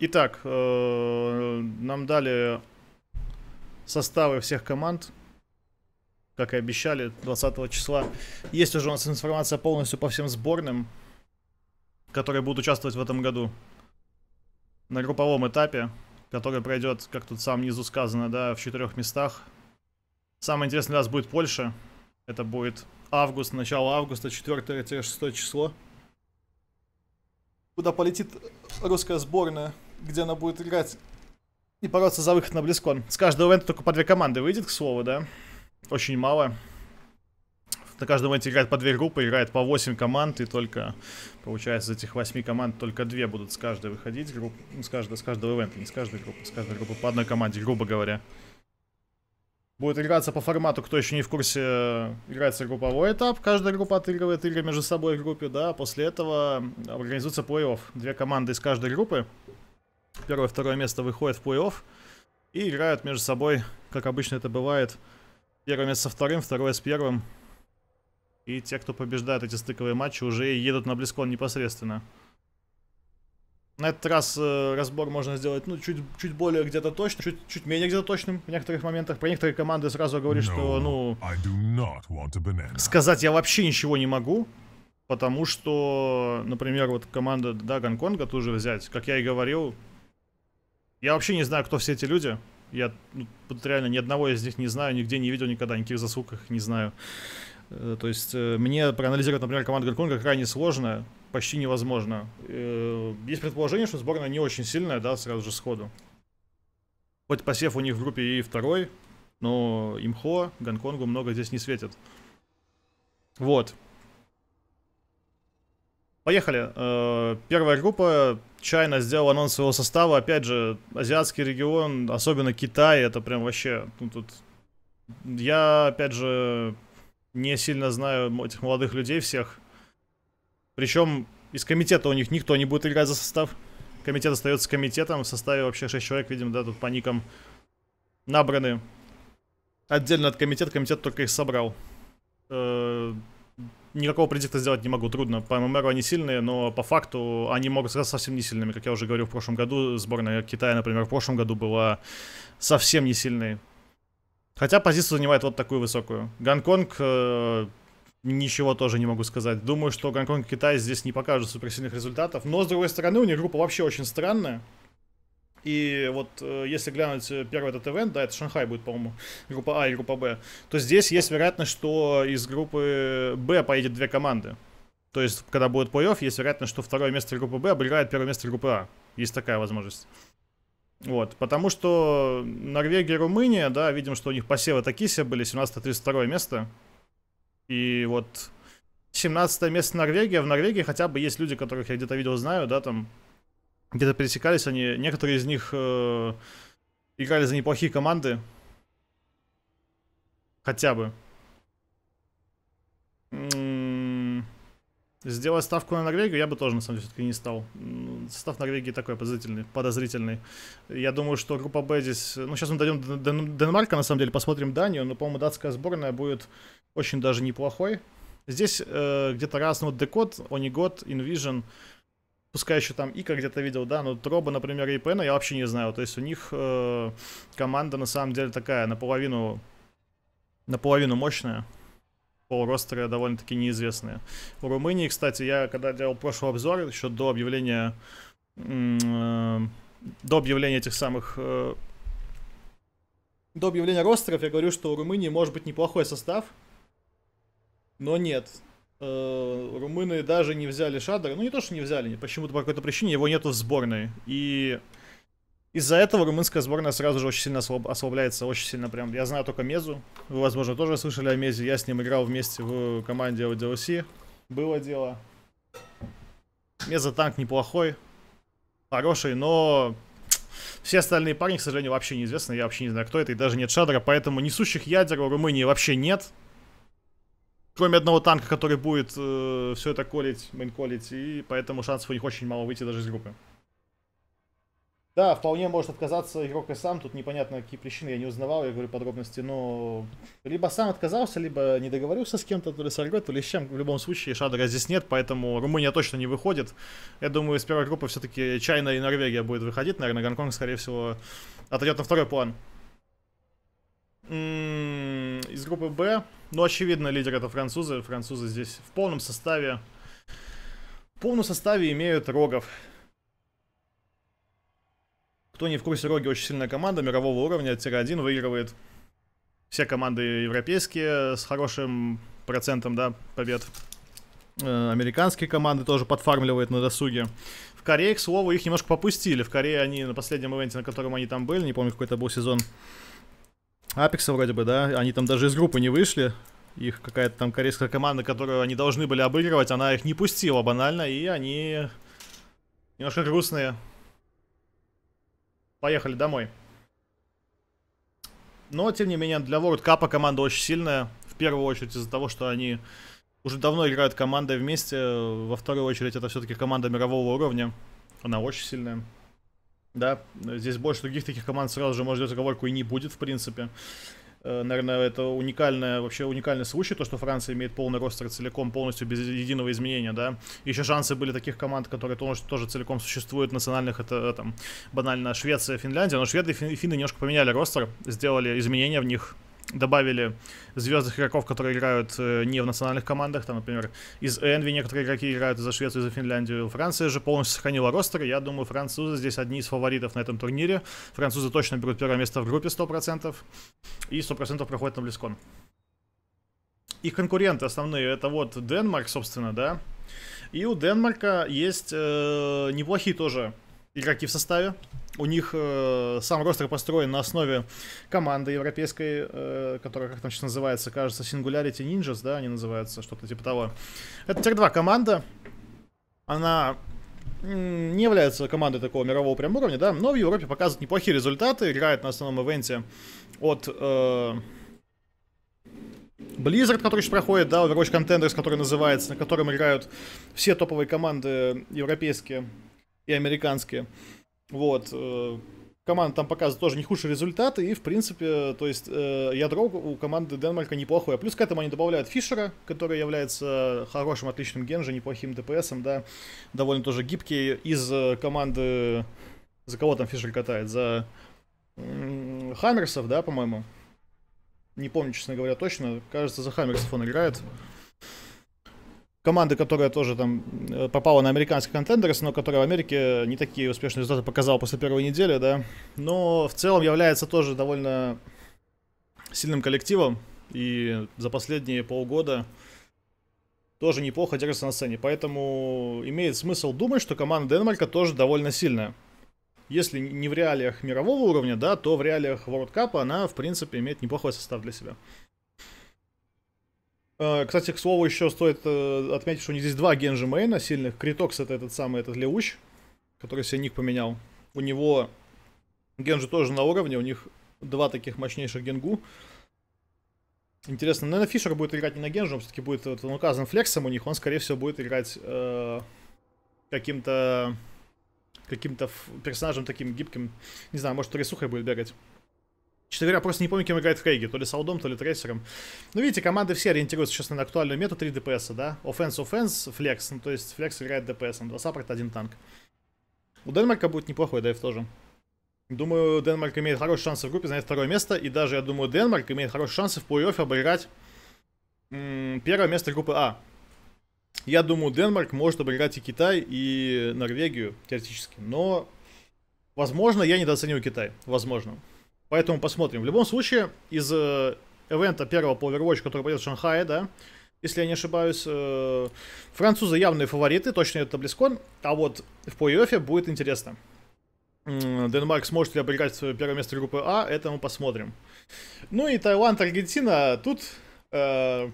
Итак, э, нам дали составы всех команд, как и обещали, 20 числа. Есть уже у нас информация полностью по всем сборным, которые будут участвовать в этом году. На групповом этапе, который пройдет, как тут сам низу сказано, да, в четырех местах. Самый интересный для нас будет Польша. Это будет август, начало августа, 4-6 число. Куда полетит русская сборная где она будет играть и бороться за выход на Близкон. С каждого ивента только по две команды выйдет, к слову, да? Очень мало. На каждом ивенте играет по две группы, играет по 8 команд, и только, получается, из этих 8 команд только две будут с каждой выходить, групп, ну, с, каждого, с каждого ивента, не с каждой группы, с каждой группы по одной команде, грубо говоря. Будет играться по формату, кто еще не в курсе, э, играется групповой этап, каждая группа отыгрывает игры между собой в группе, да, а после этого э, организуется плей-офф. Две команды из каждой группы Первое-второе место выходит в плей-офф. И играют между собой, как обычно это бывает. Первое место со вторым, второе с первым. И те, кто побеждает эти стыковые матчи, уже едут на Близкон непосредственно. На этот раз э, разбор можно сделать, ну, чуть, чуть более где-то точным чуть, чуть менее где-то точным в некоторых моментах. Про некоторые команды сразу говорю, no, что, ну, сказать я вообще ничего не могу, потому что, например, вот команда, да, Гонконга тоже взять, как я и говорил, я вообще не знаю, кто все эти люди. Я ну, реально ни одного из них не знаю, нигде не видел никогда, никаких заслуг их не знаю. Э, то есть э, мне проанализировать, например, команду Гонконга крайне сложно, почти невозможно. Э, есть предположение, что сборная не очень сильная, да, сразу же сходу. Хоть посев у них в группе и второй, но имхо Гонконгу много здесь не светит. Вот. Поехали. Э, первая группа. Чайна сделал анонс своего состава. Опять же, азиатский регион, особенно Китай, это прям вообще... Ну, тут... Я, опять же, не сильно знаю этих молодых людей всех. Причем из комитета у них никто не будет играть за состав. Комитет остается комитетом. В составе вообще 6 человек, видим, да, тут по никам набраны. Отдельно от комитета. Комитет только их собрал. Э, никакого предикта сделать не могу, трудно. По ММРу они сильные, но по факту они могут стать совсем не сильными. Как я уже говорил в прошлом году, сборная Китая, например, в прошлом году была совсем не сильной. Хотя позицию занимает вот такую высокую. Гонконг, э, ничего тоже не могу сказать. Думаю, что Гонконг и Китай здесь не покажут суперсильных результатов. Но, с другой стороны, у них группа вообще очень странная. И вот э, если глянуть э, первый этот ивент, да, это Шанхай будет, по-моему, группа А и группа Б, то здесь есть вероятность, что из группы Б поедет две команды. То есть, когда будет плей-офф, есть вероятность, что второе место группы Б обыграет первое место группы А. Есть такая возможность. Вот, потому что Норвегия и Румыния, да, видим, что у них посевы такие себе были, 17-32 место. И вот 17 место Норвегия. В Норвегии хотя бы есть люди, которых я где-то видел, знаю, да, там где-то пересекались они. Некоторые из них э, играли за неплохие команды. Хотя бы. М-м, сделать ставку на Норвегию я бы тоже, на самом деле, все-таки не стал. Состав Норвегии такой подозрительный. подозрительный. Я думаю, что группа Б здесь... Ну, сейчас мы дойдем до Ден- Денмарка, на самом деле, посмотрим Данию. Но, по-моему, датская сборная будет очень даже неплохой. Здесь э, где-то раз, ну, Декод, Онигод, Invision... Invision пускай еще там Ика где-то видел, да, но Троба, например, и Пена я вообще не знаю. То есть у них э, команда на самом деле такая, наполовину, наполовину мощная. Полуростеры довольно-таки неизвестные. У Румынии, кстати, я когда делал прошлый обзор, еще до объявления, э, до объявления этих самых... Э, до объявления ростеров я говорю, что у Румынии может быть неплохой состав, но нет, Э, румыны даже не взяли Шадера. Ну, не то, что не взяли, почему-то по какой-то причине его нету в сборной. И из-за этого румынская сборная сразу же очень сильно ослаб ослабляется, очень сильно прям. Я знаю только Мезу, вы, возможно, тоже слышали о Мезе. Я с ним играл вместе в команде ODLC. Было дело. Меза танк неплохой, хороший, но все остальные парни, к сожалению, вообще неизвестны. Я вообще не знаю, кто это, и даже нет Шадра, поэтому несущих ядер у Румынии вообще нет кроме одного танка, который будет э, все это колить, мейн-колить, и поэтому шансов у них очень мало выйти даже из группы. Да, вполне может отказаться игрок и сам, тут непонятно какие причины, я не узнавал, я говорю подробности, но либо сам отказался, либо не договорился с кем-то, то ли с Альго, то ли с чем, в любом случае Шадера здесь нет, поэтому Румыния точно не выходит. Я думаю, из первой группы все-таки Чайна и Норвегия будет выходить, наверное, Гонконг, скорее всего, отойдет на второй план. Из группы Б ну, очевидно, лидер это французы. Французы здесь в полном составе. В полном составе имеют рогов. Кто не в курсе, роги очень сильная команда мирового уровня. Тир-1 выигрывает все команды европейские с хорошим процентом, да, побед. Э, американские команды тоже подфармливают на досуге. В Корее, к слову, их немножко попустили. В Корее они на последнем ивенте, на котором они там были, не помню, какой это был сезон, Апекса вроде бы, да? Они там даже из группы не вышли. Их какая-то там корейская команда, которую они должны были обыгрывать, она их не пустила банально, и они немножко грустные. Поехали домой. Но, тем не менее, для World Cup команда очень сильная. В первую очередь из-за того, что они уже давно играют командой вместе. Во вторую очередь, это все-таки команда мирового уровня. Она очень сильная да. Здесь больше других таких команд сразу же, может, разговорку и не будет, в принципе. Э, наверное, это уникальное, вообще уникальный случай, то, что Франция имеет полный ростер целиком, полностью без единого изменения, да. Еще шансы были таких команд, которые тоже, тоже целиком существуют, национальных, это э, там банально Швеция, Финляндия, но шведы и финны немножко поменяли ростер, сделали изменения в них, добавили звездных игроков, которые играют э, не в национальных командах. Там, например, из Энви некоторые игроки играют за Швецию, за Финляндию. Франция же полностью сохранила ростер. Я думаю, французы здесь одни из фаворитов на этом турнире. Французы точно берут первое место в группе 100%. И 100% проходят на Близкон. Их конкуренты основные это вот Денмарк, собственно, да. И у Денмарка есть э, неплохие тоже игроки в составе у них э, сам ростер построен на основе команды европейской, э, которая, как там сейчас называется, кажется, Singularity Ninjas, да, они называются, что-то типа того. Это тир-2 команда, она не является командой такого мирового прям уровня, да, но в Европе показывает неплохие результаты, играет на основном ивенте от э, Blizzard, который сейчас проходит, да, Overwatch Contenders, который называется, на котором играют все топовые команды европейские и американские. Вот. Э, команда там показывает тоже не худшие результаты. И, в принципе, то есть э, ядро у команды Денмарка неплохое. Плюс к этому они добавляют Фишера, который является хорошим, отличным генжем, неплохим ДПСом, да. Довольно тоже гибкий. Из э, команды... За кого там Фишер катает? За Хаммерсов, да, по-моему? Не помню, честно говоря, точно. Кажется, за Хаммерсов он играет команды, которая тоже там э, попала на американский контендерс, но которая в Америке не такие успешные результаты показала после первой недели, да. Но в целом является тоже довольно сильным коллективом. И за последние полгода тоже неплохо держится на сцене. Поэтому имеет смысл думать, что команда Денмарка тоже довольно сильная. Если не в реалиях мирового уровня, да, то в реалиях World Cup она, в принципе, имеет неплохой состав для себя. Э, кстати, к слову, еще стоит э, отметить, что у них здесь два Генжи Мейна сильных. Критокс это этот самый, этот Леуч, который себе ник поменял. У него Генжи тоже на уровне, у них два таких мощнейших Генгу. Интересно, наверное, Фишер будет играть не на Генжи, он все-таки будет вот, он указан флексом у них, он, скорее всего, будет играть э, каким-то каким-то персонажем таким гибким. Не знаю, может, рисухой будет бегать. Честно говоря, просто не помню, кем играет Фрейги, то ли Салдом, то ли Трейсером. Ну, видите, команды все ориентируются сейчас на актуальную мету 3 ДПС, да? Офенс, офенс, флекс, ну, то есть флекс играет ДПС, два саппорта, один танк. У Денмарка будет неплохой дайв тоже. Думаю, Денмарк имеет хорошие шансы в группе занять второе место, и даже, я думаю, Денмарк имеет хорошие шансы в плей-оффе обыграть первое место группы А. Я думаю, Денмарк может обыграть и Китай, и Норвегию, теоретически, но... Возможно, я недооценил Китай. Возможно. Поэтому посмотрим. В любом случае, из э, эвента первого по Overwatch, который пойдет в Шанхае, да, если я не ошибаюсь, э, французы явные фавориты, точно это Близкон, а вот в плей-оффе будет интересно. Денмарк сможет ли обыграть первое место группы А, это мы посмотрим. Ну и Таиланд, Аргентина, тут э,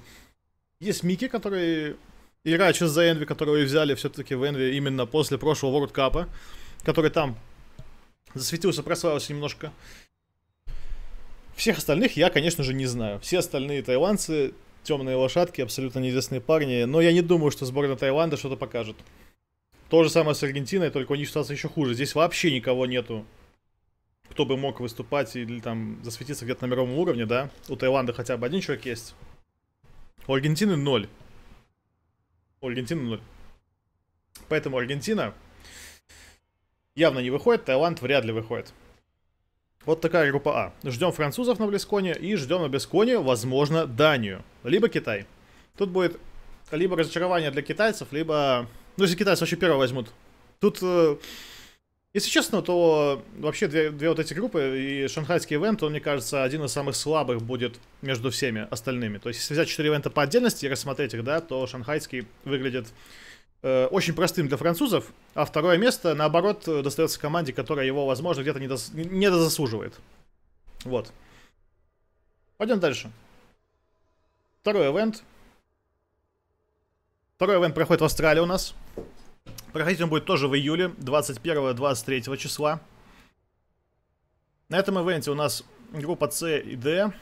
есть Микки, который играет сейчас за Энви, которого и взяли все-таки в Энви именно после прошлого World Cup, а, который там засветился, прославился немножко. Всех остальных я, конечно же, не знаю. Все остальные тайванцы, темные лошадки, абсолютно неизвестные парни, но я не думаю, что сборная Таиланда что-то покажет. То же самое с Аргентиной, только у них ситуация еще хуже. Здесь вообще никого нету, кто бы мог выступать или там засветиться где-то на мировом уровне, да? У Таиланда хотя бы один человек есть. У Аргентины ноль. У Аргентины ноль. Поэтому Аргентина явно не выходит, Таиланд вряд ли выходит. Вот такая группа А. Ждем французов на Блесконе и ждем на Блесконе, возможно, Данию. Либо Китай. Тут будет либо разочарование для китайцев, либо... Ну, если китайцы вообще первого возьмут. Тут, э, если честно, то вообще две, две вот эти группы и шанхайский ивент, он, мне кажется, один из самых слабых будет между всеми остальными. То есть, если взять четыре ивента по отдельности и рассмотреть их, да, то шанхайский выглядит Э, очень простым для французов, а второе место, наоборот, э, достается команде, которая его, возможно, где-то недос... недозаслуживает. Вот. Пойдем дальше. Второй ивент. Второй ивент проходит в Австралии у нас. Проходить он будет тоже в июле, 21-23 числа. На этом ивенте у нас группа С и Д.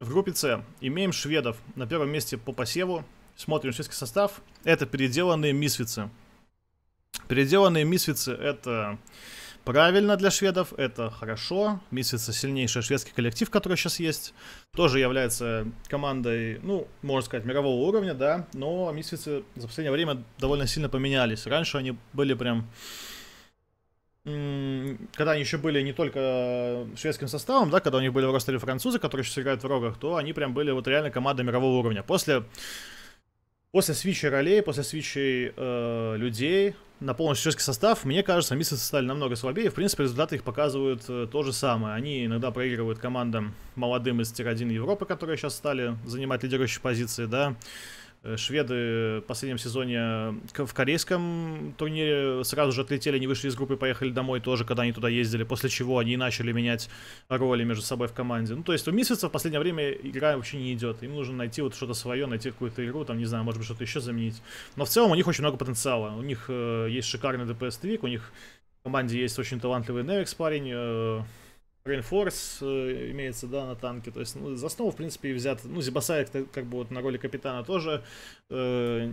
В группе С имеем шведов на первом месте по посеву Смотрим шведский состав. Это переделанные мисвицы. Переделанные мисвицы это правильно для шведов, это хорошо. Мисвицы сильнейший шведский коллектив, который сейчас есть. Тоже является командой, ну, можно сказать, мирового уровня, да. Но мисвицы за последнее время довольно сильно поменялись. Раньше они были прям когда они еще были не только шведским составом, да, когда у них были в Ростове французы, которые сейчас играют в рогах, то они прям были вот реально команда мирового уровня. После после свичей ролей, после свичей э, людей на полностью чешский состав, мне кажется, миссы стали намного слабее. В принципе, результаты их показывают э, то же самое. Они иногда проигрывают командам молодым из Тир-1 Европы, которые сейчас стали занимать лидирующие позиции, да. Э, шведы в последнем сезоне э, в корейском турнире сразу же отлетели, не вышли из группы, поехали домой тоже, когда они туда ездили, после чего они начали менять роли между собой в команде. Ну, то есть у Мисфица в последнее время игра вообще не идет. Им нужно найти вот что-то свое, найти какую-то игру, там, не знаю, может быть, что-то еще заменить. Но в целом у них очень много потенциала. У них э, есть шикарный дпс Твик, у них в команде есть очень талантливый Невикс парень, э, Рейнфорс э, имеется, да, на танке. То есть, ну, за основу, в принципе, и взят. Ну, Зибасарик, как бы, вот на роли капитана тоже, э,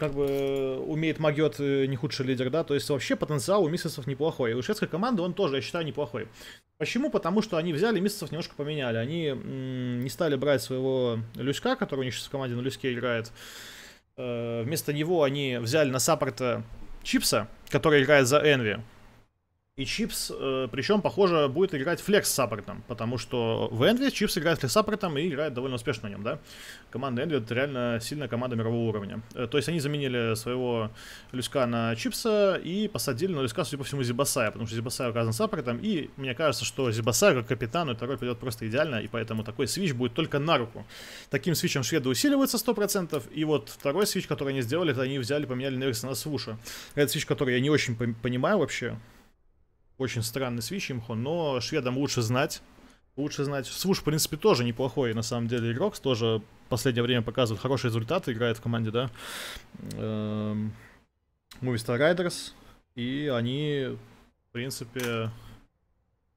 как бы, умеет магиот э, не худший лидер, да. То есть, вообще, потенциал у Миссисов неплохой. И у шведской команды он тоже, я считаю, неплохой. Почему? Потому что они взяли Миссисов немножко поменяли. Они м- не стали брать своего Люська, который у них сейчас в команде на Люське играет. Э, вместо него они взяли на саппорта Чипса, который играет за Энви. И Чипс, э, причем, похоже, будет играть флекс с саппортом, потому что в Энвид Чипс играет флекс саппортом и играет довольно успешно на нем, да. Команда Энвид реально сильная команда мирового уровня. Э, то есть они заменили своего Люска на Чипса и посадили на ну, Люска, судя по всему, Зибасая, потому что Зибасай указан саппортом, и мне кажется, что Зибасай как капитану эта роль пойдет просто идеально, и поэтому такой свич будет только на руку. Таким свичем шведы усиливаются 100%, и вот второй свич, который они сделали, это они взяли, поменяли Неверса на Свуша. Это свич, который я не очень понимаю вообще, очень странный свич имхо, но шведам лучше знать. Лучше знать. Свуш, в принципе, тоже неплохой, на самом деле, игрок. Тоже в последнее время показывает хорошие результаты, играет в команде, да. Эм, Movistar Riders. И они, в принципе,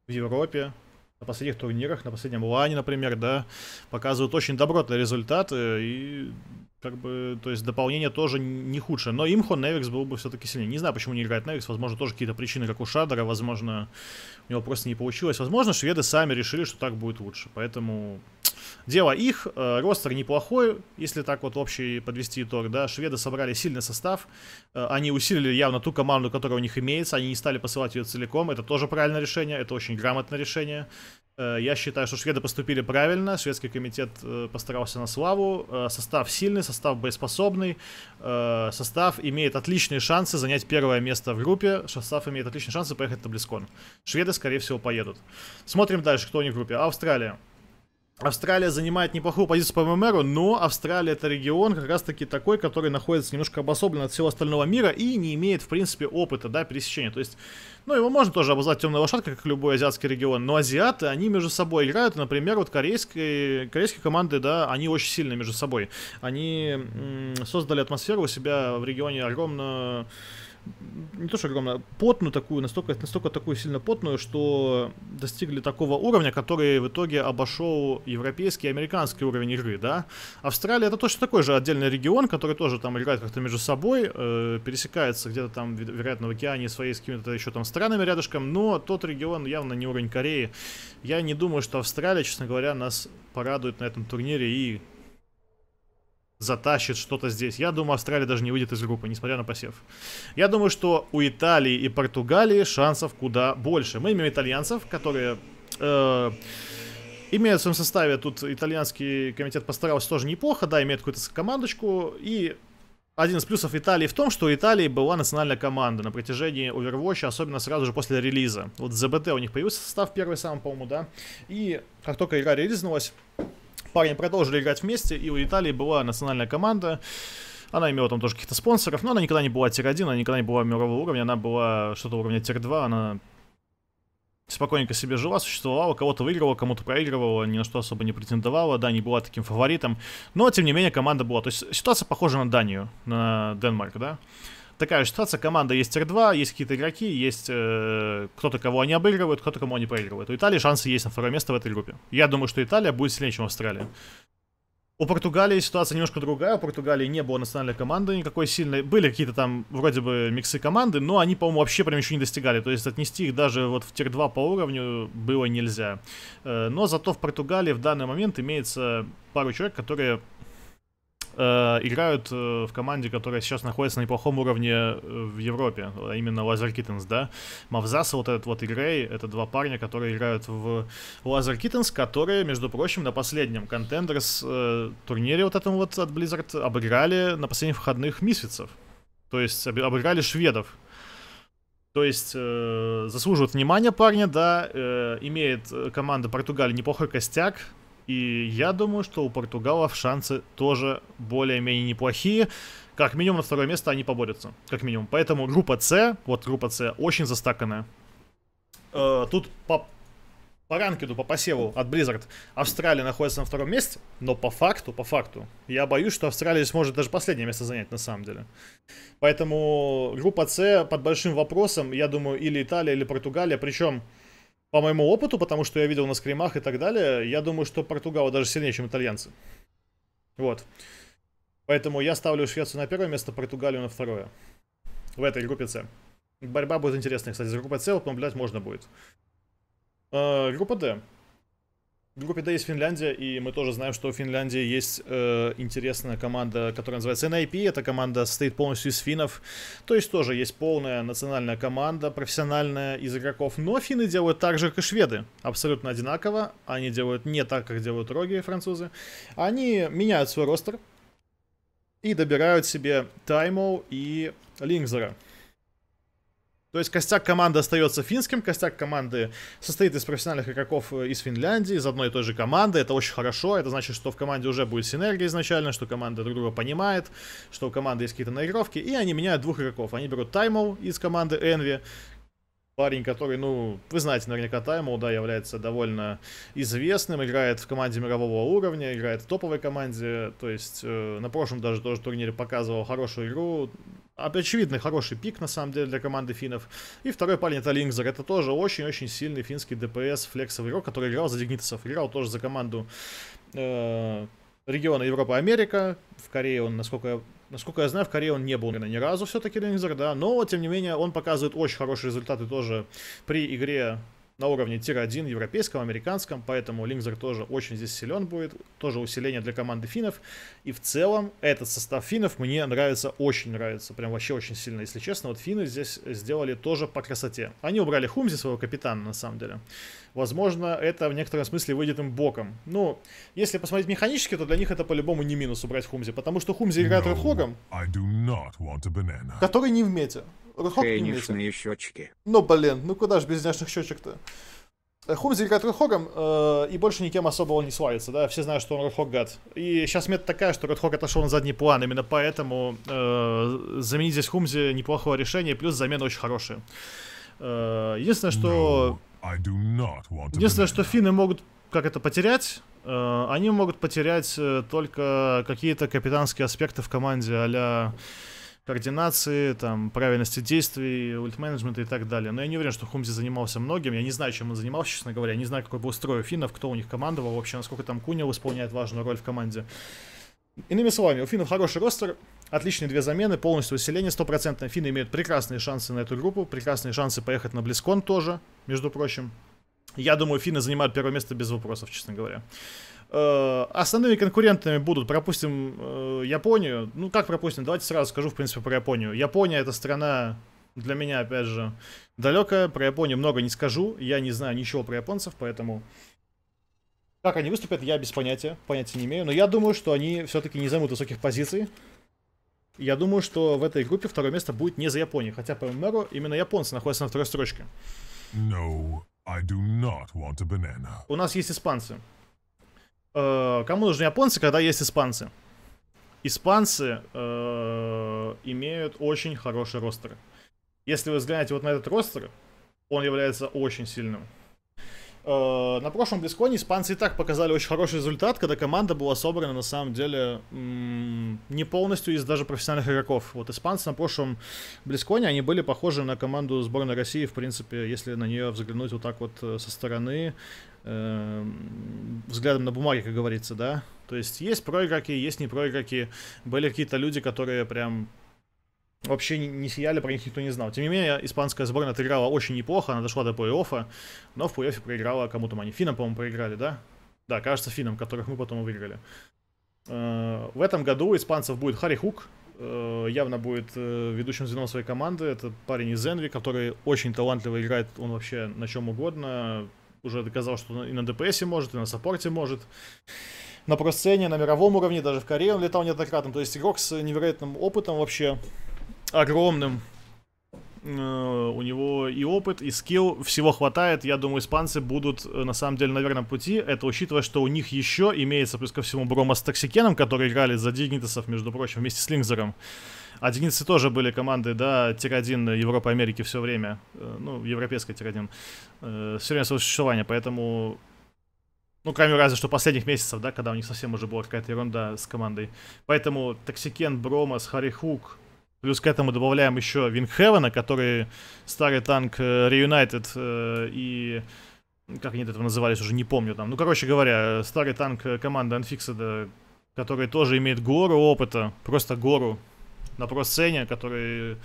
в Европе на последних турнирах, на последнем Лане, например, да, показывают очень добротные результаты, и как бы, то есть дополнение тоже не худшее. Но имхо Невикс был бы все-таки сильнее. Не знаю, почему не играет Невикс. Возможно, тоже какие-то причины, как у Шадера. Возможно, у него просто не получилось. Возможно, шведы сами решили, что так будет лучше. Поэтому дело их. Э, ростер неплохой, если так вот общий подвести итог. Да, шведы собрали сильный состав. Э, они усилили явно ту команду, которая у них имеется. Они не стали посылать ее целиком. Это тоже правильное решение. Это очень грамотное решение. Э, я считаю, что шведы поступили правильно, шведский комитет э, постарался на славу. Э, состав сильный, состав боеспособный, состав имеет отличные шансы занять первое место в группе, состав имеет отличные шансы поехать на Близкон. Шведы, скорее всего, поедут. Смотрим дальше, кто у них в группе. Австралия. Австралия занимает неплохую позицию по ММРу, но Австралия это регион как раз таки такой, который находится немножко обособлен от всего остального мира и не имеет, в принципе, опыта, да, пересечения. То есть, ну, его можно тоже обозвать темной лошадкой, как любой азиатский регион, но азиаты, они между собой играют, например, вот корейские, корейские команды, да, они очень сильны между собой. Они создали атмосферу у себя в регионе огромную не то что огромно, потную такую, настолько, настолько такую сильно потную, что достигли такого уровня, который в итоге обошел европейский и американский уровень игры, да. Австралия это точно такой же отдельный регион, который тоже там играет как-то между собой, э, пересекается где-то там, вероятно, в океане своей с какими-то еще там странами рядышком, но тот регион явно не уровень Кореи. Я не думаю, что Австралия, честно говоря, нас порадует на этом турнире и затащит что-то здесь. Я думаю, Австралия даже не выйдет из группы, несмотря на посев. Я думаю, что у Италии и Португалии шансов куда больше. Мы имеем итальянцев, которые... Э, имеют в своем составе тут итальянский комитет постарался тоже неплохо, да, имеет какую-то командочку. И один из плюсов Италии в том, что у Италии была национальная команда на протяжении Overwatch, особенно сразу же после релиза. Вот ЗБТ у них появился состав первый сам, по-моему, да. И как только игра релизнулась, парни продолжили играть вместе, и у Италии была национальная команда. Она имела там тоже каких-то спонсоров, но она никогда не была тир-1, она никогда не была мирового уровня, она была что-то уровня тир-2, она спокойненько себе жила, существовала, кого-то выигрывала, кому-то проигрывала, ни на что особо не претендовала, да, не была таким фаворитом, но, тем не менее, команда была. То есть ситуация похожа на Данию, на Денмарк, да? такая ситуация, команда есть тир-2, есть какие-то игроки, есть э, кто-то, кого они обыгрывают, кто-то, кому они проигрывают. У Италии шансы есть на второе место в этой группе. Я думаю, что Италия будет сильнее, чем Австралия. У Португалии ситуация немножко другая. У Португалии не было национальной команды никакой сильной. Были какие-то там вроде бы миксы команды, но они, по-моему, вообще прям еще не достигали. То есть отнести их даже вот в тир-2 по уровню было нельзя. Э, но зато в Португалии в данный момент имеется пару человек, которые э, играют э, в команде, которая сейчас находится на неплохом уровне э, в Европе, а именно Лазер Киттенс, да. Мавзаса вот этот вот Игрей, это два парня, которые играют в Лазер Киттенс, которые, между прочим, на последнем контендерс э, турнире вот этом вот от Blizzard обыграли на последних выходных Мисфицев. То есть об, обыграли шведов. То есть э, заслуживает внимания парня, да, э, имеет э, команда Португалии неплохой костяк, и я думаю, что у португалов шансы тоже более-менее неплохие. Как минимум на второе место они поборются. Как минимум. Поэтому группа С, вот группа С, очень застаканная. Э, тут по, по ранкиду, по посеву от Blizzard Австралия находится на втором месте. Но по факту, по факту, я боюсь, что Австралия сможет даже последнее место занять на самом деле. Поэтому группа С под большим вопросом, я думаю, или Италия, или Португалия. Причем по моему опыту, потому что я видел на скримах и так далее, я думаю, что португалы даже сильнее, чем итальянцы. Вот. Поэтому я ставлю Швецию на первое место, Португалию на второе. В этой группе С. Борьба будет интересная, кстати, за группой С, понаблюдать ну, можно будет. Э, группа Д. В группе D есть Финляндия, и мы тоже знаем, что в Финляндии есть э, интересная команда, которая называется NIP. А Эта команда состоит полностью из финнов. То есть тоже есть полная национальная команда, профессиональная из игроков. Но финны делают так же, как и шведы. Абсолютно одинаково. Они делают не так, как делают роги французы. Они меняют свой ростер и добирают себе Таймо и Лингзера. То есть костяк команды остается финским, костяк команды состоит из профессиональных игроков э, из Финляндии, из одной и той же команды. Это очень хорошо, это значит, что в команде уже будет синергия изначально, что команда друг друга понимает, что у команды есть какие-то наигровки, и они меняют двух игроков. Они берут Таймоу из команды Envy, парень, который, ну, вы знаете наверняка Таймоу, да, является довольно известным, играет в команде мирового уровня, играет в топовой команде, то есть э, на прошлом даже тоже турнире показывал хорошую игру, очевидный хороший пик, на самом деле, для команды финнов. И второй парень это Линкзер. Это тоже очень-очень сильный финский ДПС, флексовый игрок, который играл за Дигнитсов. Играл тоже за команду э, региона Европа-Америка. В Корее он, насколько я Насколько я знаю, в Корее он не был наверное, ни разу все-таки Линзер, да, но, тем не менее, он показывает очень хорошие результаты тоже при игре на уровне тир-1 европейском, американском, поэтому Линзер тоже очень здесь силен будет, тоже усиление для команды финнов, и в целом этот состав финнов мне нравится, очень нравится, прям вообще очень сильно, если честно, вот финны здесь сделали тоже по красоте. Они убрали Хумзи, своего капитана, на самом деле. Возможно, это в некотором смысле выйдет им боком. Ну, если посмотреть механически, то для них это по-любому не минус убрать Хумзи, потому что Хумзи играет no, Рэдхогом, который не в мете хейнишные щечки. Ну, блин, ну куда же без няшных щечек-то? Э, Хум зелькает Редхогом, э, и больше никем особо он не славится, да, все знают, что он Редхог гад. И сейчас мета такая, что Редхог отошел на задний план, именно поэтому э, заменить здесь Хумзи неплохое решение, плюс замена очень хорошая. Э, единственное, что... единственное, что финны могут как это потерять, они могут потерять только какие-то капитанские аспекты в команде а координации, там, правильности действий, ульт-менеджмента и так далее. Но я не уверен, что Хумзи занимался многим. Я не знаю, чем он занимался, честно говоря. Я не знаю, какой был строй у финнов, кто у них командовал, вообще, насколько там Кунил исполняет важную роль в команде. Иными словами, у финнов хороший ростер, отличные две замены, полностью усиление стопроцентное. Финны имеют прекрасные шансы на эту группу, прекрасные шансы поехать на Близкон тоже, между прочим. Я думаю, финны занимают первое место без вопросов, честно говоря. Э, основными конкурентами будут, пропустим, э, Японию. Ну, как пропустим, давайте сразу скажу, в принципе, про Японию. Япония это страна для меня, опять же, далекая. Про Японию много не скажу. Я не знаю ничего про японцев, поэтому... Как они выступят, я без понятия, понятия не имею. Но я думаю, что они все-таки не займут высоких позиций. Я думаю, что в этой группе второе место будет не за Японию, хотя по ММРу именно японцы находятся на второй строчке. No, I do not want a banana. У нас есть испанцы. Э, кому нужны японцы, когда есть испанцы? Испанцы э, имеют очень хороший ростер. Если вы взглянете вот на этот ростер, он является очень сильным. Э, на прошлом Близконе испанцы и так показали очень хороший результат, когда команда была собрана на самом деле не полностью из даже профессиональных игроков. Вот испанцы на прошлом Близконе, они были похожи на команду сборной России, в принципе, если на нее взглянуть вот так вот э, со стороны, Эм, взглядом на бумаге, как говорится, да. То есть есть проигроки, есть не проигроки. Были какие-то люди, которые прям вообще не, не сияли, про них никто не знал. Тем не менее, испанская сборная отыграла очень неплохо, она дошла до плей-оффа, но в плей-оффе проиграла кому-то они финам, по-моему, проиграли, да? Да, кажется, финам, которых мы потом выиграли. Э, в этом году у испанцев будет Харри Хук, э, явно будет э, ведущим звеном своей команды. Это парень из Зенви, который очень талантливо играет, он вообще на чем угодно уже доказал, что и на ДПС может, и на саппорте может. На просцене, на мировом уровне, даже в Корее он летал неоднократно. То есть игрок с невероятным опытом вообще, огромным. Э, у него и опыт, и скилл, всего хватает. Я думаю, испанцы будут э, на самом деле на верном пути. Это учитывая, что у них еще имеется, плюс ко всему, Брома с Токсикеном, которые играли за Дигнитосов, между прочим, вместе с Лингзером. Одиницы тоже были команды, да, тир-1 Европа Америки все время. Э, ну, европейская тир-1. Э, все время своего существования, поэтому... Ну, кроме разве что последних месяцев, да, когда у них совсем уже была какая-то ерунда с командой. Поэтому Токсикен, Бромас, Харри Хук, Плюс к этому добавляем еще Винхевена, который старый танк Reunited э, и... Ну, как они этого назывались, уже не помню там. Ну, короче говоря, старый танк команды Unfixed, который тоже имеет гору опыта, просто гору на просцене, который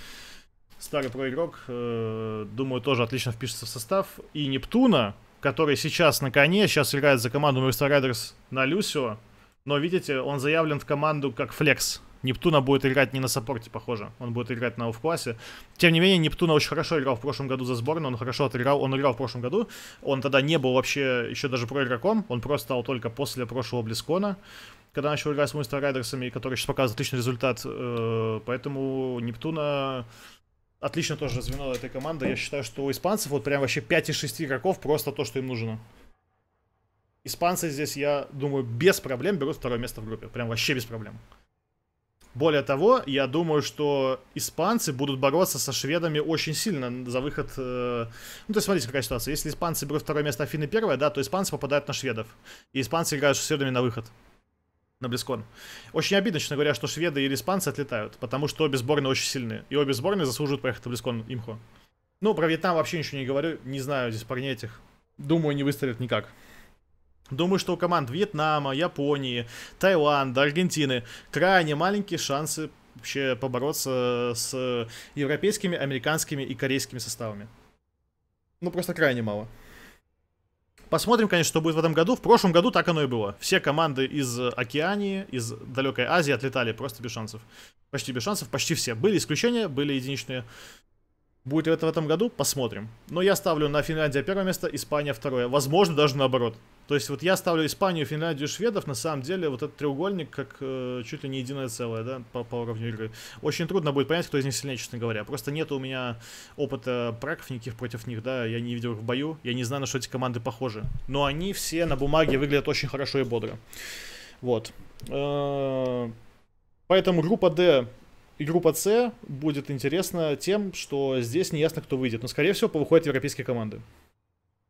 старый проигрок, э, думаю, тоже отлично впишется в состав. И Нептуна, который сейчас на коне, сейчас играет за команду Mercer Riders на Люсио. Но, видите, он заявлен в команду как флекс. Нептуна будет играть не на саппорте, похоже. Он будет играть на офф-классе. Тем не менее, Нептуна очень хорошо играл в прошлом году за сборную. Он хорошо отыграл. Он играл в прошлом году. Он тогда не был вообще еще даже проигроком. Он просто стал только после прошлого Близкона когда начал играть с Монстр Райдерсами, который сейчас показывает отличный результат. Э, поэтому Нептуна отлично тоже звено этой команды. Я считаю, что у испанцев вот прям вообще 5 из 6 игроков просто то, что им нужно. Испанцы здесь, я думаю, без проблем берут второе место в группе. Прям вообще без проблем. Более того, я думаю, что испанцы будут бороться со шведами очень сильно за выход... Э, ну, то есть, смотрите, какая ситуация. Если испанцы берут второе место, Афины первое, да, то испанцы попадают на шведов. И испанцы играют с шведами на выход на Близкон. Очень обидно, честно говоря, что шведы или испанцы отлетают, потому что обе сборные очень сильные. И обе сборные заслуживают поехать на Близкон имхо. Ну, про Вьетнам вообще ничего не говорю, не знаю здесь парней этих. Думаю, не выстрелят никак. Думаю, что у команд Вьетнама, Японии, Таиланда, Аргентины крайне маленькие шансы вообще побороться с европейскими, американскими и корейскими составами. Ну, просто крайне мало. Посмотрим, конечно, что будет в этом году. В прошлом году так оно и было. Все команды из э, Океании, из далекой Азии отлетали просто без шансов. Почти без шансов, почти все. Были исключения, были единичные Будет ли это в этом году? Посмотрим. Но я ставлю на Финляндия первое место, Испания второе. Возможно, даже наоборот. То есть вот я ставлю Испанию, Финляндию, шведов. На самом деле вот этот треугольник как э, чуть ли не единое целое, да, по, по уровню игры. Очень трудно будет понять, кто из них сильнее, честно говоря. Просто нет у меня опыта праков никаких против них, да. Я не видел их в бою. Я не знаю, на что эти команды похожи. Но они все на бумаге выглядят очень хорошо и бодро. Вот. Э, поэтому группа D и группа С будет интересна тем, что здесь неясно, кто выйдет. Но, скорее всего, повыходят европейские команды.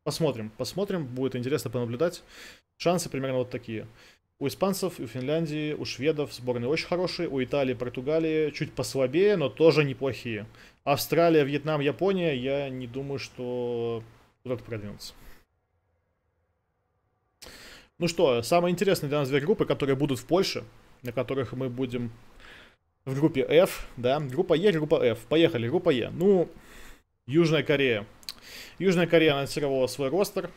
Посмотрим, посмотрим, будет интересно понаблюдать. Шансы примерно вот такие. У испанцев, у Финляндии, у шведов сборные очень хорошие, у Италии, Португалии чуть послабее, но тоже неплохие. Австралия, Вьетнам, Япония, я не думаю, что кто-то продвинется. Ну что, самые интересные для нас две группы, которые будут в Польше, на которых мы будем в группе F, да, группа Е, e, группа F. Поехали, группа Е. E. Ну, Южная Корея. Южная Корея анонсировала свой ростер.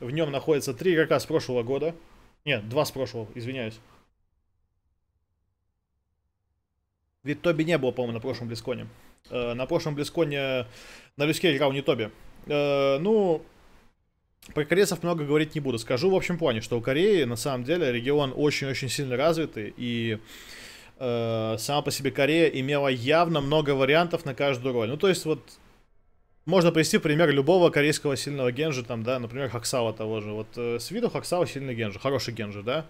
В нем находится три игрока с прошлого года. Нет, два с прошлого, извиняюсь. Ведь Тоби не было, по-моему, на прошлом Близконе. Э, на прошлом Близконе на Люске играл не Тоби. Э, ну, про корейцев много говорить не буду. Скажу в общем плане, что у Кореи на самом деле регион очень-очень сильно развитый. И э, сама по себе Корея имела явно много вариантов на каждую роль. Ну, то есть вот можно привести пример любого корейского сильного генжи, там, да, например, Хаксала того же. Вот э, с виду Хаксава сильный генжи, хороший генжи, да?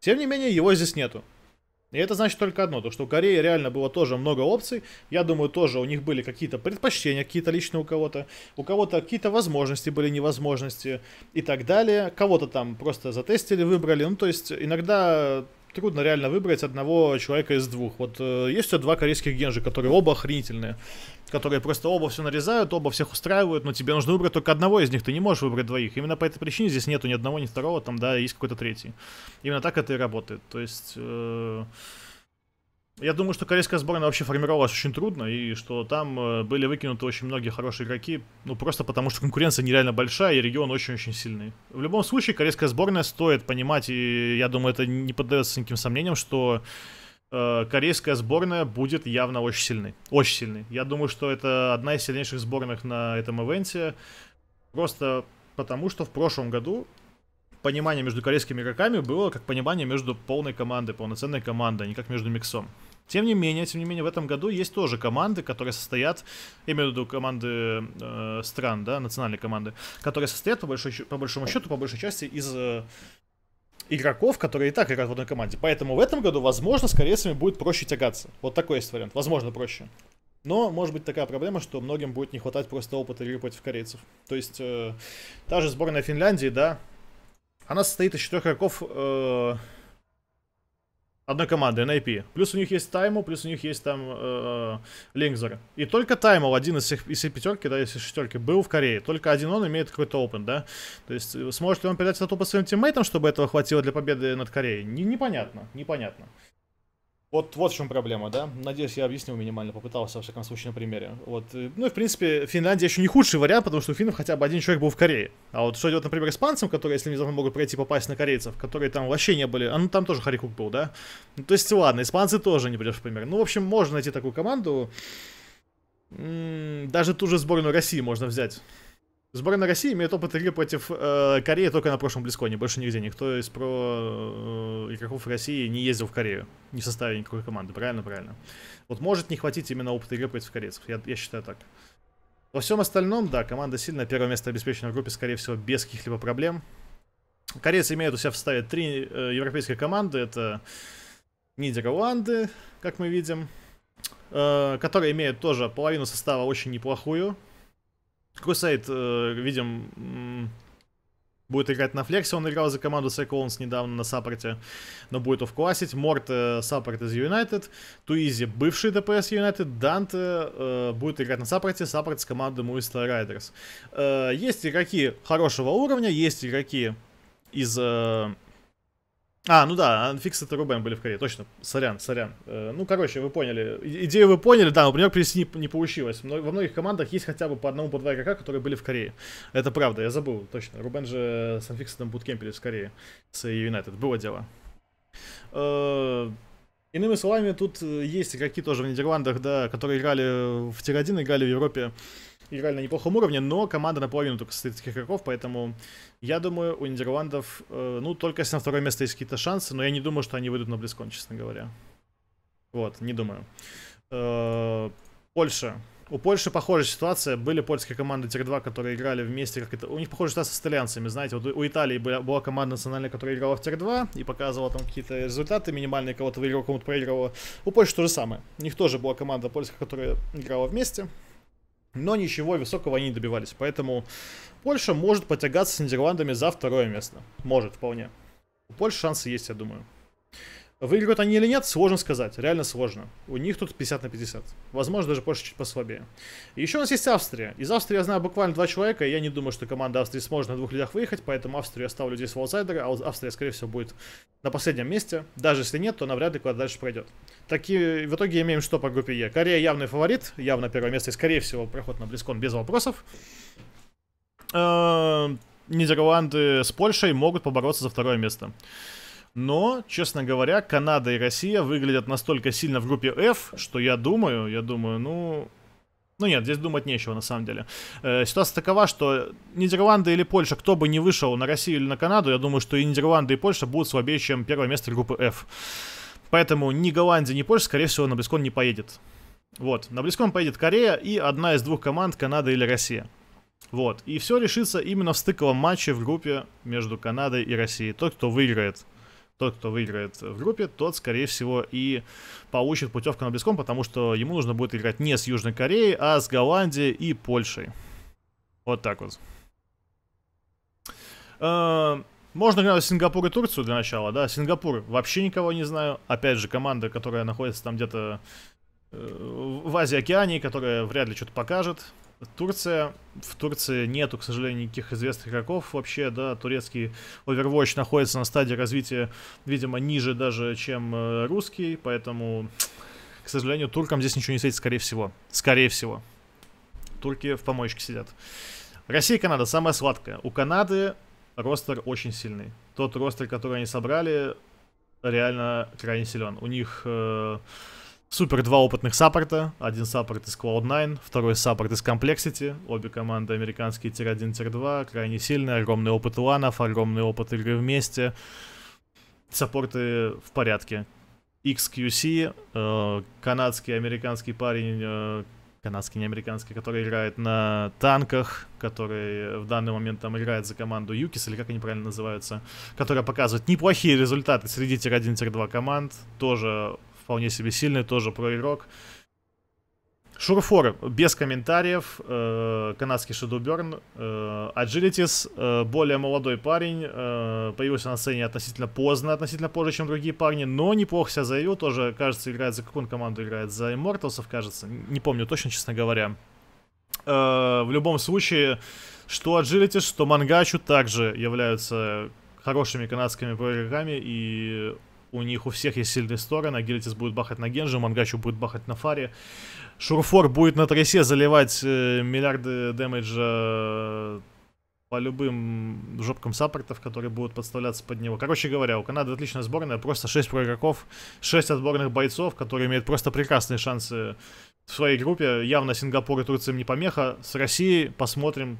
Тем не менее, его здесь нету. И это значит только одно, то что у Кореи реально было тоже много опций. Я думаю, тоже у них были какие-то предпочтения, какие-то личные у кого-то. У кого-то какие-то возможности были, невозможности и так далее. Кого-то там просто затестили, выбрали. Ну, то есть иногда трудно реально выбрать одного человека из двух. Вот э, есть у тебя два корейских генжи, которые оба охренительные, которые просто оба все нарезают, оба всех устраивают, но тебе нужно выбрать только одного из них, ты не можешь выбрать двоих. Именно по этой причине здесь нету ни одного, ни второго, там, да, есть какой-то третий. Именно так это и работает. То есть... Э, я думаю, что корейская сборная вообще формировалась очень трудно, и что там э, были выкинуты очень многие хорошие игроки, ну просто потому что конкуренция нереально большая, и регион очень-очень сильный. В любом случае, корейская сборная стоит понимать, и я думаю, это не поддается никаким сомнениям, что э, корейская сборная будет явно очень сильной. Очень сильной. Я думаю, что это одна из сильнейших сборных на этом ивенте, просто потому что в прошлом году понимание между корейскими игроками было как понимание между полной командой, полноценной командой, а не как между миксом. Тем не менее, тем не менее, в этом году есть тоже команды, которые состоят, я имею в виду команды э, стран, да, национальные команды, которые состоят, по, большой, по большому счету, по большей части из э, игроков, которые и так играют в одной команде. Поэтому в этом году, возможно, с корейцами будет проще тягаться. Вот такой есть вариант. Возможно, проще. Но может быть такая проблема, что многим будет не хватать просто опыта игры против корейцев. То есть э, та же сборная Финляндии, да, она состоит из четырех игроков э, одна команда, NIP. Плюс у них есть Тайму, плюс у них есть там э, э И только Тайму, один из, их, из их пятерки, да, из шестерки, был в Корее. Только один он имеет какой-то опен, да. То есть, э, сможет ли он передать этот по своим тиммейтам, чтобы этого хватило для победы над Кореей? Не, непонятно, непонятно. Вот, вот в чем проблема, да? Надеюсь, я объяснил минимально, попытался, во всяком случае, на примере. Вот. Э, ну и, в принципе, Финляндия еще не худший вариант, потому что у финнов хотя бы один человек был в Корее. А вот что идет, например, испанцам, которые, если не знаю могут пройти попасть на корейцев, которые там вообще не были. А ну там тоже Харикук был, да? Ну, то есть, ладно, испанцы тоже не придешь в пример. Ну, в общем, можно найти такую команду. Даже ту же сборную России можно взять. Сборная России имеет опыт игры против э, Кореи только на прошлом Близконе, больше нигде. Никто из про э, игроков России не ездил в Корею, не в составе никакой команды. Правильно, правильно. Вот может не хватить именно опыта игры против корейцев. Я, я считаю так. Во всем остальном, да, команда сильная. Первое место обеспечено в группе, скорее всего, без каких-либо проблем. Корейцы имеют у себя в составе три э, европейские команды. Это Нидерланды, как мы видим, э, которые имеют тоже половину состава очень неплохую. Какой сайт, э, видим, будет играть на флексе, он играл за команду Cyclones недавно на саппорте, но будет офклассить. Морт э, саппорт из Юнайтед, Туизи бывший ДПС Юнайтед, Данте э, будет играть на саппорте, саппорт с командой Муистла Райдерс. Э, есть игроки хорошего уровня, есть игроки из э, а, ну да, анфиксы и Рубен были в Корее, точно, сорян, сорян. Э, ну, короче, вы поняли, идею вы поняли, да, например, привести не, не получилось. во многих командах есть хотя бы по одному, по два игрока, которые были в Корее. Это правда, я забыл, точно. Рубен же с анфиксом буткемпились в Корее, с Юнайтед, было дело. Э, иными словами, тут э, есть игроки тоже в Нидерландах, да, которые играли в Тир-1, играли в Европе реально неплохом уровне, но команда наполовину только состоит из таких игроков, поэтому я думаю, у Нидерландов, э, ну, только если на второе место есть какие-то шансы, но я не думаю, что они выйдут на Близкон, честно говоря. Вот, не думаю. Э, Польша. У Польши похожая ситуация. Были польские команды Тир-2, которые играли вместе. Как это... У них похожая ситуация с итальянцами. Знаете, вот у Италии была, была команда национальная, которая играла в Тир-2 и показывала там какие-то результаты минимальные, кого-то выиграл, кому-то проигрывала. У Польши то же самое. У них тоже была команда польская, которая играла вместе но ничего высокого они не добивались. Поэтому Польша может потягаться с Нидерландами за второе место. Может, вполне. У Польши шансы есть, я думаю. Выиграют они или нет, сложно сказать, реально сложно. У них тут 50 на 50. Возможно, даже Польша чуть послабее. И еще у нас есть Австрия. Из Австрии я знаю буквально два человека, и я не думаю, что команда Австрии сможет на двух людях выехать, поэтому Австрию я ставлю здесь в аутсайдера, а Австрия, скорее всего, будет на последнем месте. Даже если нет, то она вряд ли куда дальше пройдет. Такие в итоге имеем что по группе Е. Корея явный фаворит, явно первое место, и, скорее всего, проход на Близкон без вопросов. Эм, Нидерланды с Польшей могут побороться за второе место. Но, честно говоря, Канада и Россия выглядят настолько сильно в группе F, что я думаю, я думаю, ну... Ну нет, здесь думать нечего на самом деле. Э, ситуация такова, что Нидерланды или Польша, кто бы ни вышел на Россию или на Канаду, я думаю, что и Нидерланды, и Польша будут слабее, чем первое место группы F. Поэтому ни Голландия, ни Польша, скорее всего, на Близкон не поедет. Вот, на Близкон поедет Корея и одна из двух команд Канада или Россия. Вот, и все решится именно в стыковом матче в группе между Канадой и Россией. Тот, кто выиграет тот, кто выиграет в группе, тот, скорее всего, и получит путевку на Близком, потому что ему нужно будет играть не с Южной Кореей, а с Голландией и Польшей. Вот так вот. Э, можно играть в Сингапур и Турцию для начала, да. Сингапур вообще никого не знаю. Опять же, команда, которая находится там где-то э, в Азии-Океании, которая вряд ли что-то покажет. Турция. В Турции нету, к сожалению, никаких известных игроков вообще, да, турецкий Overwatch находится на стадии развития, видимо, ниже даже, чем э, русский, поэтому, к сожалению, туркам здесь ничего не светит, скорее всего. Скорее всего. Турки в помоечке сидят. Россия и Канада самая сладкая. У Канады ростер очень сильный. Тот ростер, который они собрали, реально крайне силен. У них... Э- Супер, два опытных саппорта. Один саппорт из Cloud9, второй саппорт из Complexity. Обе команды американские тир-1, тир-2. Крайне сильные, огромный опыт ланов, огромный опыт игры вместе. Саппорты в порядке. XQC, э, канадский, американский парень, э, канадский, не американский, который играет на танках, который в данный момент там играет за команду Юкис, или как они правильно называются, которая показывает неплохие результаты среди тир-1, тир-2 команд, тоже вполне себе сильный, тоже про игрок. Шурфор, без комментариев, э, канадский Шедуберн, э, Agilitis, э, более молодой парень, э, появился на сцене относительно поздно, относительно позже, чем другие парни, но неплохо себя заявил, тоже, кажется, играет за какую он команду играет, за Immortals, кажется, не помню точно, честно говоря. Э, в любом случае, что Agilitis, что Мангачу также являются хорошими канадскими проигроками и у них у всех есть сильные стороны. Гильдис будет бахать на Генжу, Мангачу будет бахать на Фаре. Шурфор будет на трассе заливать э, миллиарды дэмэджа э, по любым жопкам саппортов, которые будут подставляться под него. Короче говоря, у Канады отличная сборная, просто 6 проигроков, 6 отборных бойцов, которые имеют просто прекрасные шансы в своей группе. Явно Сингапур и Турция не помеха. С Россией посмотрим,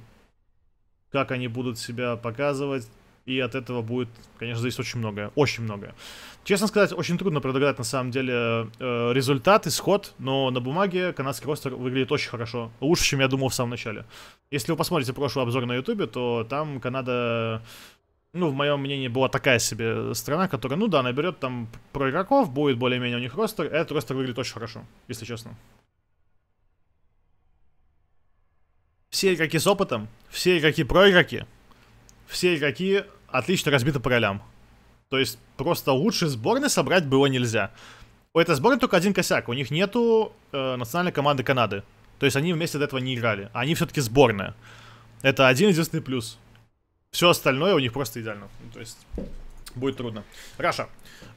как они будут себя показывать и от этого будет, конечно, зависеть очень многое, очень многое. Честно сказать, очень трудно предугадать на самом деле э, результат, исход, но на бумаге канадский ростер выглядит очень хорошо, лучше, чем я думал в самом начале. Если вы посмотрите прошлый обзор на ютубе, то там Канада ну, в моем мнении, была такая себе страна, которая, ну да, наберет там про игроков, будет более-менее у них ростер. Этот ростер выглядит очень хорошо, если честно. Все игроки с опытом, все игроки про игроки, все игроки отлично разбита по ролям. То есть просто лучше сборной собрать было нельзя. У этой сборной только один косяк. У них нету э, национальной команды Канады. То есть они вместе до этого не играли. Они все-таки сборная. Это один единственный плюс. Все остальное у них просто идеально. Ну, то есть будет трудно. Раша.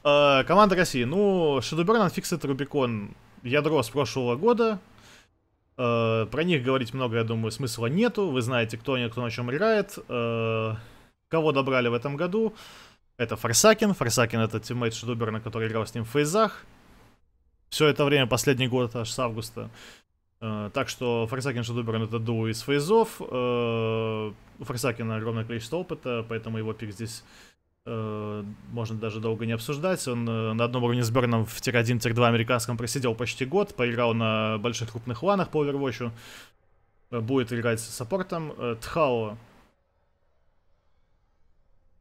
Э, команда России. Ну, Шедуберн, Анфиксит, Рубикон. Ядро с прошлого года. Э, про них говорить много, я думаю, смысла нету. Вы знаете, кто они, кто на чем играет. Э, кого добрали в этом году, это Форсакен. Форсакен это тиммейт Шедуберна, который играл с ним в фейзах. Все это время, последний год, аж с августа. Э, так что Форсакен Шедуберн это дуо из фейзов. Э, у Форсакена огромное количество опыта, поэтому его пик здесь э, можно даже долго не обсуждать. Он э, на одном уровне с Берном в тир-1, тир-2 американском просидел почти год, поиграл на больших крупных ланах по Overwatch. Будет играть с саппортом. Тхао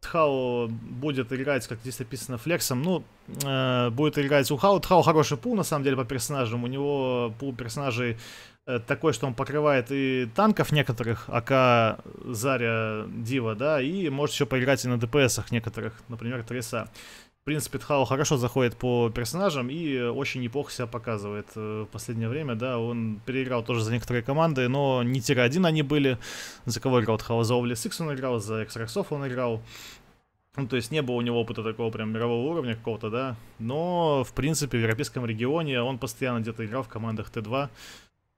Тхау будет играть, как здесь написано, флексом. Ну, э, будет играть у Хау. Тхау хороший пул, на самом деле, по персонажам. У него пул персонажей э, такой, что он покрывает и танков некоторых, АК, Заря, Дива, да, и может еще поиграть и на ДПСах некоторых, например, Треса принципе, Тхау хорошо заходит по персонажам и э, очень неплохо себя показывает э, в последнее время, да, он переиграл тоже за некоторые команды, но не тир-1 они были, за кого играл Тхау, за Овли Сикс он играл, за Экстраксов он играл, ну, то есть не было у него опыта такого прям мирового уровня какого-то, да, но, в принципе, в европейском регионе он постоянно где-то играл в командах Т2,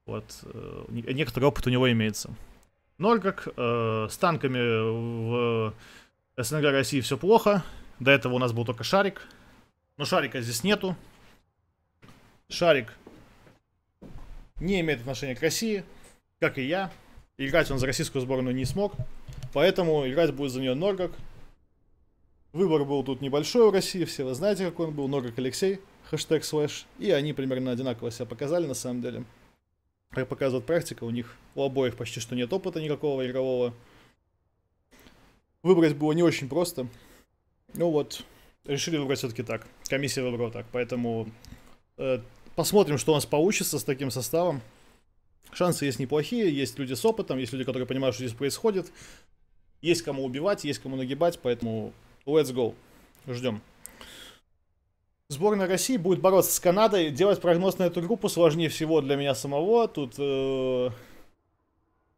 вот, э, некоторый опыт у него имеется. Норгак э, с танками в СНГ России все плохо, до этого у нас был только шарик. Но шарика здесь нету. Шарик не имеет отношения к России, как и я. Играть он за российскую сборную не смог. Поэтому играть будет за нее Норгак. Выбор был тут небольшой у России, все вы знаете, какой он был. Норгак Алексей, хэштег слэш. И они примерно одинаково себя показали на самом деле. Как показывает практика, у них у обоих почти что нет опыта никакого игрового. Выбрать было не очень просто. Ну вот, решили выбрать все-таки так. Комиссия выбрала так, поэтому э, посмотрим, что у нас получится с таким составом. Шансы есть неплохие, есть люди с опытом, есть люди, которые понимают, что здесь происходит. Есть кому убивать, есть кому нагибать, поэтому let's go. Ждем. Сборная России будет бороться с Канадой. Делать прогноз на эту группу сложнее всего для меня самого. Тут э,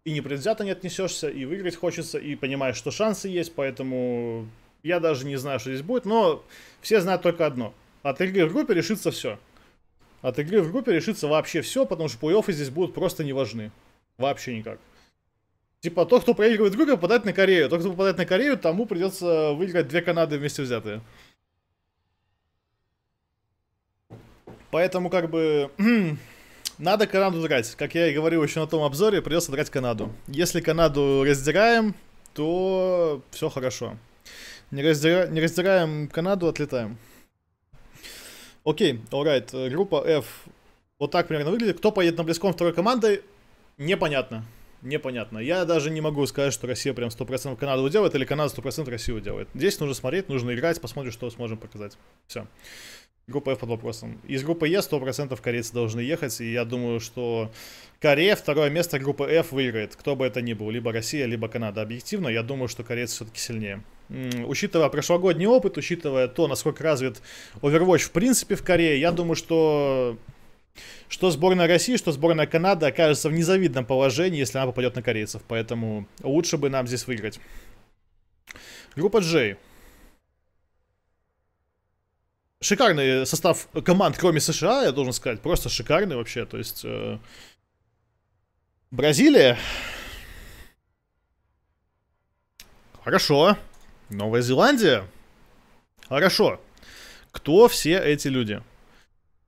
и непредвзято не отнесешься, и выиграть хочется, и понимаешь, что шансы есть, поэтому я даже не знаю, что здесь будет, но все знают только одно. От игры в группе решится все. От игры в группе решится вообще все, потому что плей-оффы здесь будут просто не важны. Вообще никак. Типа, тот, кто проигрывает в группе, попадает на Корею. Тот, кто попадает на Корею, тому придется выиграть две Канады вместе взятые. Поэтому, как бы, надо Канаду драть. Как я и говорил еще на том обзоре, придется драть Канаду. Если Канаду раздираем, то все хорошо. Не, раздира... не раздираем Канаду, отлетаем. Окей, alright. Э, группа F вот так примерно выглядит. Кто поедет на близком второй командой, непонятно. Непонятно. Я даже не могу сказать, что Россия прям 100% Канаду делает или Канада 100% Россию делает. Здесь нужно смотреть, нужно играть, посмотрим, что сможем показать. Все. Группа F под вопросом. Из группы Е e 100% корейцы должны ехать, и я думаю, что Корея второе место группы F выиграет, кто бы это ни был, либо Россия, либо Канада. Объективно, я думаю, что корейцы все-таки сильнее учитывая прошлогодний опыт, учитывая то, насколько развит Overwatch в принципе в Корее, я думаю, что что сборная России, что сборная Канады окажется в незавидном положении, если она попадет на корейцев. Поэтому лучше бы нам здесь выиграть. Группа Джей. Шикарный состав команд, кроме США, я должен сказать. Просто шикарный вообще. То есть... Э, Бразилия. Хорошо. Новая Зеландия? Хорошо. Кто все эти люди?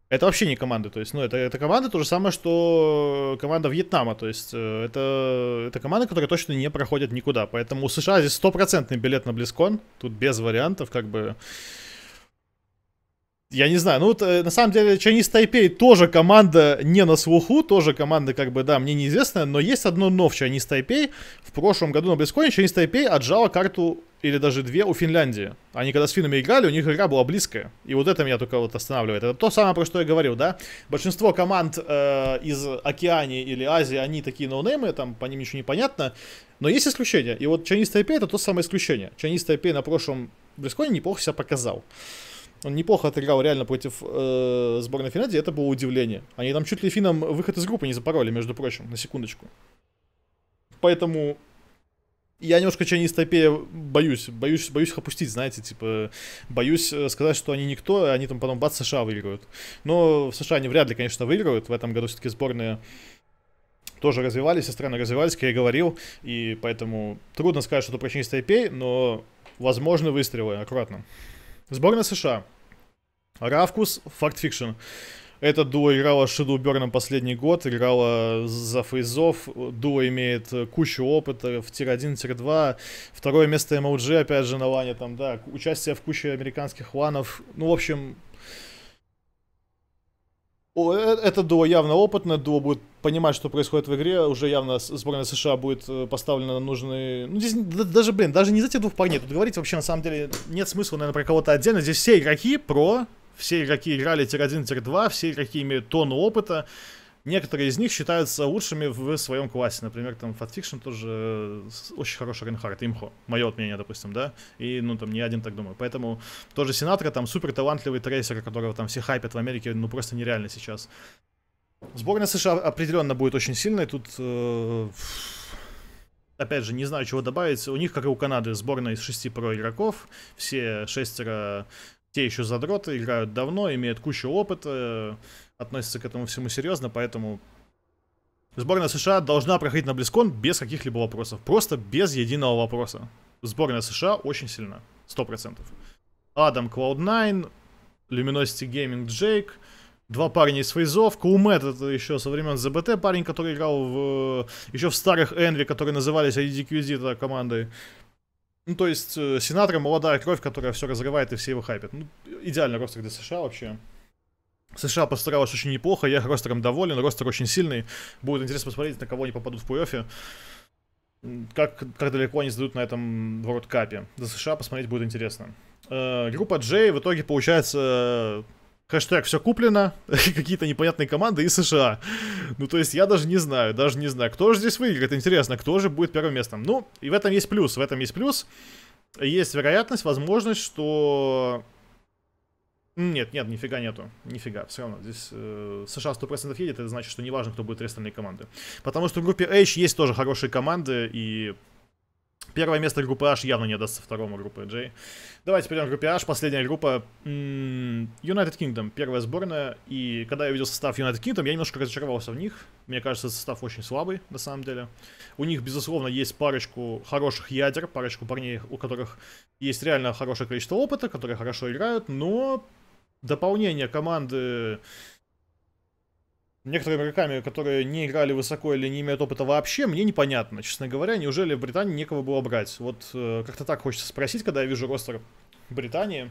Это вообще не команда, то есть, ну, это, это команда то же самое, что команда Вьетнама, то есть, э, это, это команда, которая точно не проходит никуда, поэтому у США здесь стопроцентный билет на Близкон, тут без вариантов, как бы, я не знаю, ну вот э, на самом деле Chinese Taipei тоже команда не на слуху, тоже команда как бы, да, мне неизвестная, но есть одно но в Chinese Taipei. В прошлом году на Близконе Chinese Taipei отжала карту или даже две у Финляндии. Они когда с финнами играли, у них игра была близкая. И вот это меня только вот останавливает. Это то самое, про что я говорил, да? Большинство команд э, из Океании или Азии, они такие ноунеймы, там по ним ничего не понятно. Но есть исключения. И вот Chinese Taipei это то самое исключение. Chinese Taipei на прошлом Близконе неплохо себя показал. Он неплохо отыграл реально против э, сборной Финляндии, это было удивление. Они там чуть ли финам выход из группы не запороли, между прочим, на секундочку. Поэтому я немножко Чайнистопея боюсь, боюсь, боюсь их опустить, знаете, типа, боюсь э, сказать, что они никто, они там потом бац, США выигрывают Но в США они вряд ли, конечно, выигрывают в этом году все-таки сборные тоже развивались, и страны развивались, как я и говорил, и поэтому трудно сказать что-то про Чайнистопей, но возможны выстрелы, аккуратно. Сборная США. Равкус, факт-фикшн. Это дуо играло с Шиду Берном последний год, играло за фейзов. Дуо имеет э, кучу опыта в тир-1, тир-2. Второе место MLG, опять же, на лане там, да. Участие в куче американских ланов. Ну, в общем, э, э, это дуо явно опытное. дуо будет понимать, что происходит в игре, уже явно сборная США будет поставлена на нужные... Ну, здесь даже, блин, даже не за тех двух парней, тут говорить вообще на самом деле нет смысла, наверное, про кого-то отдельно, здесь все игроки про все игроки играли тир-1, тир-2, все игроки имеют тонну опыта. Некоторые из них считаются лучшими в своем классе. Например, там Fatfiction тоже э, очень хороший Ренхард, имхо. Мое вот мнение, допустим, да? И, ну, там, не один так думаю. Поэтому тоже Синатра, там, супер талантливый трейсер, которого там все хайпят в Америке, ну, просто нереально сейчас. Сборная США определенно будет очень сильной. Тут, э, опять же, не знаю, чего добавить. У них, как и у Канады, сборная из шести про игроков. Все шестеро те еще задроты, играют давно, имеют кучу опыта, э, относятся к этому всему серьезно, поэтому сборная США должна проходить на Близкон без каких-либо вопросов, просто без единого вопроса. Сборная США очень сильна, 100%. Адам, Cloud9, Luminosity Gaming, Джейк, два парня из фейзов, Каумет, это еще со времен ЗБТ парень, который играл в, э, еще в старых Энви, которые назывались IDQZ командой. Ну, то есть, э, Синатра молодая кровь, которая все разрывает и все его хайпят. Ну, идеальный ростер для США вообще. США постаралась очень неплохо, я ростером доволен, ростер очень сильный. Будет интересно посмотреть, на кого они попадут в плей-оффе. Как, как далеко они сдадут на этом World Cup. За США посмотреть будет интересно. Э, группа J в итоге получается Хэштег «Все куплено», какие-то непонятные команды и США. Ну, то есть, я даже не знаю, даже не знаю, кто же здесь выиграет. Интересно, кто же будет первым местом? Ну, и в этом есть плюс, в этом есть плюс. Есть вероятность, возможность, что... Нет, нет, нифига нету. Нифига, все равно. Здесь э, США 100% едет, это значит, что неважно, кто будет три остальные команды. Потому что в группе H есть тоже хорошие команды, и Первое место группы H явно не отдастся второму группы J. Давайте перейдем к группе H. Последняя группа United Kingdom. Первая сборная. И когда я видел состав United Kingdom, я немножко разочаровался в них. Мне кажется, состав очень слабый, на самом деле. У них, безусловно, есть парочку хороших ядер, парочку парней, у которых есть реально хорошее количество опыта, которые хорошо играют, но дополнение команды некоторыми игроками, которые не играли высоко или не имеют опыта вообще, мне непонятно, честно говоря, неужели в Британии некого было брать? Вот э, как-то так хочется спросить, когда я вижу ростер Британии.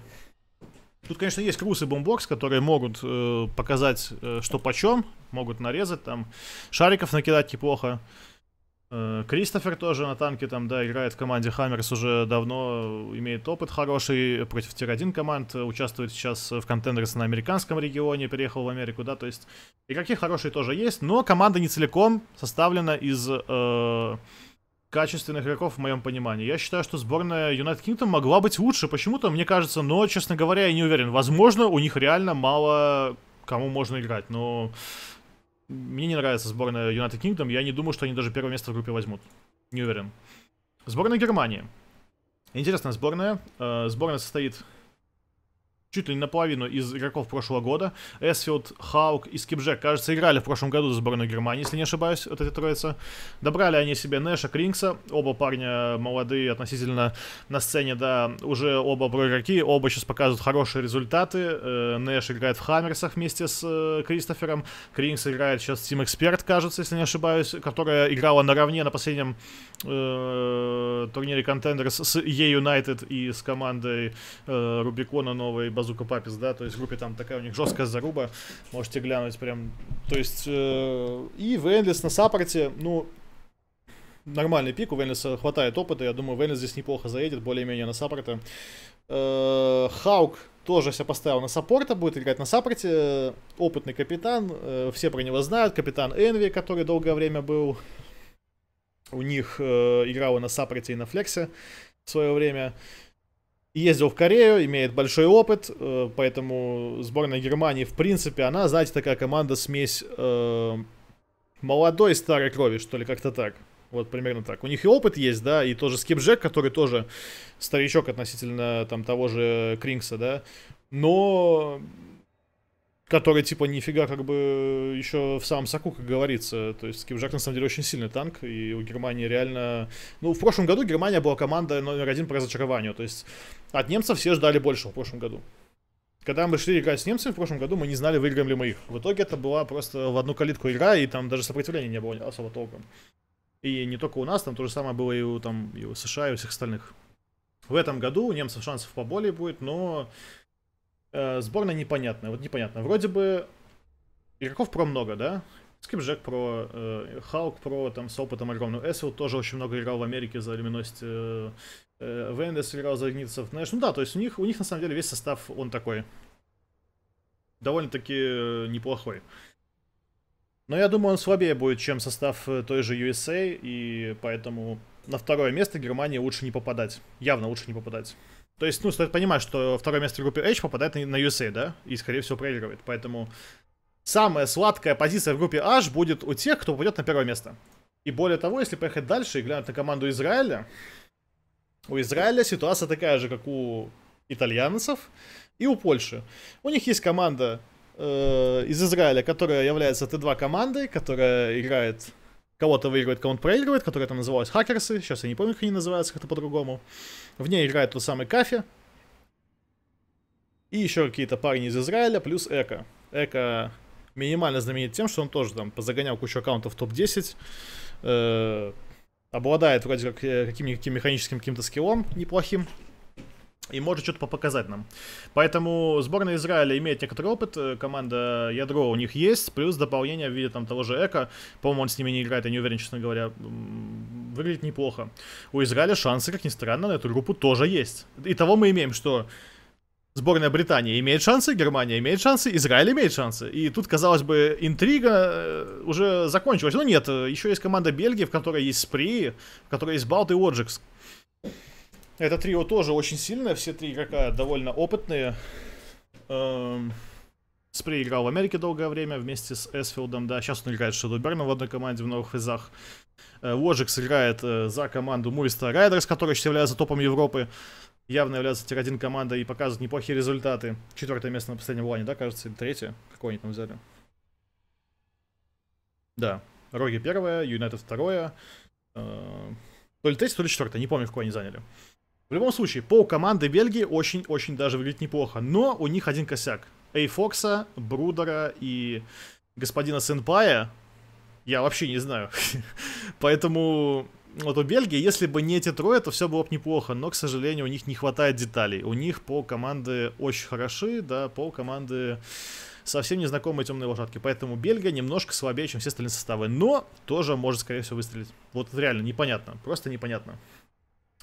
Тут, конечно, есть Крус и Бомбокс, которые могут э, показать, э, что почем, могут нарезать, там, шариков накидать неплохо. Э, Кристофер тоже на танке там, да, играет в команде Хаммерс уже давно, имеет опыт хороший против тир-1 команд, э, участвует сейчас в контендерс на американском регионе, переехал в Америку, да, то есть игроки хорошие тоже есть, но команда не целиком составлена из э, качественных игроков в моем понимании. Я считаю, что сборная United Kingdom могла быть лучше почему-то, мне кажется, но, честно говоря, я не уверен. Возможно, у них реально мало кому можно играть, но... Мне не нравится сборная United Kingdom. Я не думаю, что они даже первое место в группе возьмут. Не уверен. Сборная Германии. Интересная сборная. Э, сборная состоит чуть ли не наполовину из игроков прошлого года. Эсфилд, Хаук и Скипджек, кажется, играли в прошлом году за сборную Германии, если не ошибаюсь, вот эти троица. Добрали они себе Нэша, Клинкса, оба парня молодые относительно на сцене, да, уже оба про игроки, оба сейчас показывают хорошие результаты. Э, Нэш играет в Хаммерсах вместе с э, Кристофером, Клинкс играет сейчас в Team Expert, кажется, если не ошибаюсь, которая играла наравне на последнем э, турнире Contenders с E-United и с командой Рубикона новой базука папис, да, то есть в группе там такая у них жесткая заруба, можете глянуть прям, то есть э, и Венлис на саппорте, ну, нормальный пик, у Венлиса хватает опыта, я думаю, Венлис здесь неплохо заедет, более-менее на саппорте. Э, Хаук тоже себя поставил на саппорта, будет играть на саппорте, опытный капитан, э, все про него знают, капитан Энви, который долгое время был у них, э, играл на саппорте, и на флексе в свое время ездил в Корею, имеет большой опыт, э, поэтому сборная Германии, в принципе, она, знаете, такая команда смесь э, молодой и старой крови, что ли, как-то так. Вот примерно так. У них и опыт есть, да, и тоже Скип Джек, который тоже старичок относительно там того же Крингса, да, но который, типа, нифига, как бы, еще в самом соку, как говорится. То есть Скипжак, на самом деле, очень сильный танк, и у Германии реально... Ну, в прошлом году Германия была команда номер один по разочарованию. То есть от немцев все ждали больше в прошлом году. Когда мы шли играть с немцами в прошлом году, мы не знали, выиграем ли мы их. В итоге это была просто в одну калитку игра, и там даже сопротивления не было особо толком. И не только у нас, там то же самое было и у, там, и у США, и у всех остальных. В этом году у немцев шансов поболее будет, но э, сборная непонятная. Вот непонятно. Вроде бы игроков про много, да? Скипджек про, э, Халк про, там, с опытом огромным. Эсвилл тоже очень много играл в Америке за люминость э, Э, Вендес сыграл за Игнитсов знаешь, Ну да, то есть у них, у них на самом деле весь состав, он такой. Довольно-таки э, неплохой. Но я думаю, он слабее будет, чем состав э, той же USA, и поэтому на второе место Германии лучше не попадать. Явно лучше не попадать. То есть, ну, стоит понимать, что второе место в группе H попадает на USA, да? И, скорее всего, проигрывает. Поэтому самая сладкая позиция в группе H будет у тех, кто попадет на первое место. И более того, если поехать дальше и глянуть на команду Израиля, у Израиля ситуация такая же, как у итальянцев и у Польши. У них есть команда э, из Израиля, которая является Т2 командой, которая играет кого-то выигрывает, кого-то проигрывает, которая там называлась Хакерсы, сейчас я не помню, как они называются, как-то по-другому. В ней играет тот самый Кафе, и еще какие-то парни из Израиля, плюс Эко. Эко минимально знаменит тем, что он тоже там позагонял кучу аккаунтов в топ-10, э, обладает вроде как э, каким-никаким механическим каким-то скиллом неплохим, и может что-то показать нам. Поэтому сборная Израиля имеет некоторый опыт, э, команда ядро у них есть, плюс дополнение в виде там того же Эко, по-моему, он с ними не играет, я не уверен, честно говоря, выглядит неплохо. У Израиля шансы, как ни странно, на эту группу тоже есть. Итого мы имеем, что сборная Британии имеет шансы, Германия имеет шансы, Израиль имеет шансы. И тут, казалось бы, интрига э, уже закончилась. Но ну нет, э, еще есть команда Бельгии, в которой есть Спри, в которой есть Балт и Оджикс. Это трио тоже очень сильное, все три игрока довольно опытные. Эм... Спри играл в Америке долгое время вместе с Эсфилдом, да, сейчас он играет с Шадоберном в одной команде в Новых Физах. Ложикс э, играет за команду Муриста Райдерс, который считается топом Европы явно является тир-1 команда и показывает неплохие результаты. Четвертое место на последнем лане, да, кажется, или третье? Какое они там взяли? Да. Роги первое, Юнайтед второе. Э, то ли третье, то ли четвертое, не помню, какое они заняли. В любом случае, пол команды Бельгии очень-очень даже выглядит неплохо. Но у них один косяк. Эй Фокса, Брудера и господина Сенпая я вообще не знаю. Поэтому вот у Бельгии, если бы не эти трое, то все было бы неплохо, но, к сожалению, у них не хватает деталей. У них пол команды очень хороши, да, пол команды совсем незнакомые темные лошадки, поэтому Бельгия немножко слабее, чем все остальные составы, но тоже может, скорее всего, выстрелить. Вот реально непонятно, просто непонятно.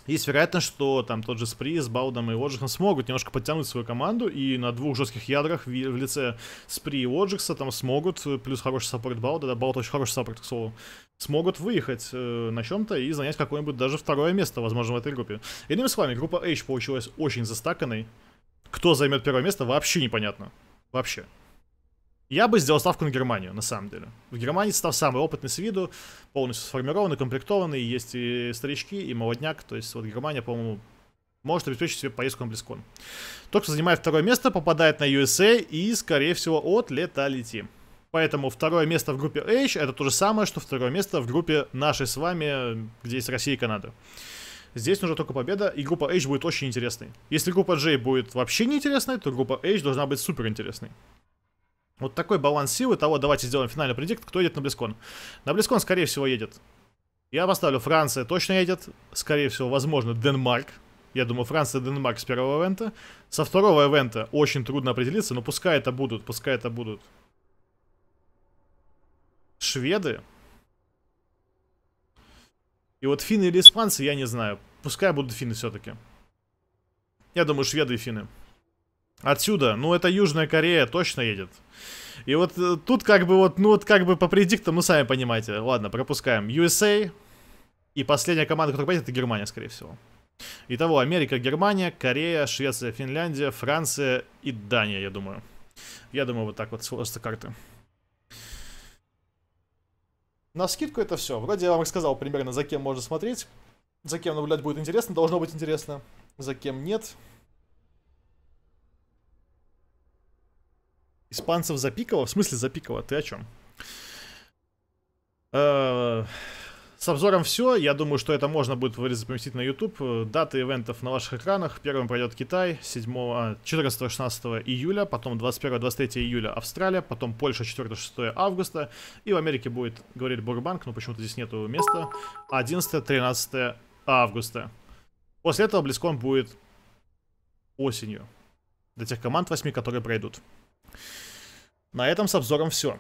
Есть вероятность, что там тот же Спри с Баудом и Оджихом смогут немножко подтянуть свою команду, и на двух жестких ядрах в, в лице Спри и Оджикса там смогут, э, плюс хороший саппорт Бауда, да, Бауд очень хороший саппорт, к слову, смогут выехать э, на чем-то и занять какое-нибудь даже второе место, возможно, в этой группе. Иными словами, группа H получилась очень застаканной. Кто займет первое место, вообще непонятно. Вообще. Я бы сделал ставку на Германию, на самом деле. В Германии состав самый опытный с виду, полностью сформированный, комплектованный, есть и старички, и молодняк. То есть вот Германия, по-моему, может обеспечить себе поездку на Близкон. Тот, кто занимает второе место, попадает на USA и, скорее всего, от лета летим. Поэтому второе место в группе H это то же самое, что второе место в группе нашей с вами, где есть Россия и Канада. Здесь нужна только победа, и группа H будет очень интересной. Если группа J будет вообще неинтересной, то группа H должна быть суперинтересной. Вот такой баланс силы того, давайте сделаем финальный предикт, кто едет на Близкон. На Близкон, скорее всего, едет. Я поставлю Франция точно едет, скорее всего, возможно, Денмарк. Я думаю, Франция Денмарк с первого ивента. Со второго ивента очень трудно определиться, но пускай это будут, пускай это будут. Шведы. И вот финны или испанцы, я не знаю. Пускай будут финны все-таки. Я думаю, шведы и финны. Отсюда, ну это Южная Корея точно едет. И вот э, тут как бы вот, ну вот как бы по предиктам, ну сами понимаете. Ладно, пропускаем. USA. И последняя команда, которая поедет, это Германия, скорее всего. Итого, Америка, Германия, Корея, Швеция, Финляндия, Франция и Дания, я думаю. Я думаю, вот так вот просто карты. На скидку это все. Вроде я вам рассказал примерно, за кем можно смотреть. За кем наблюдать будет интересно, должно быть интересно. За кем нет. Испанцев запикало? В смысле запикало? Ты о чем? Э, с обзором все. Я думаю, что это можно будет вырезать поместить на YouTube. Даты ивентов на ваших экранах. Первым пройдет Китай 7, 14-16 а, июля, потом 21-23 июля Австралия, потом Польша 4-6 августа. И в Америке будет, говорили, Бурбанк, но почему-то здесь нету места. 11-13 августа. После этого Близкон будет осенью. До тех команд 8, которые пройдут. На этом с обзором все.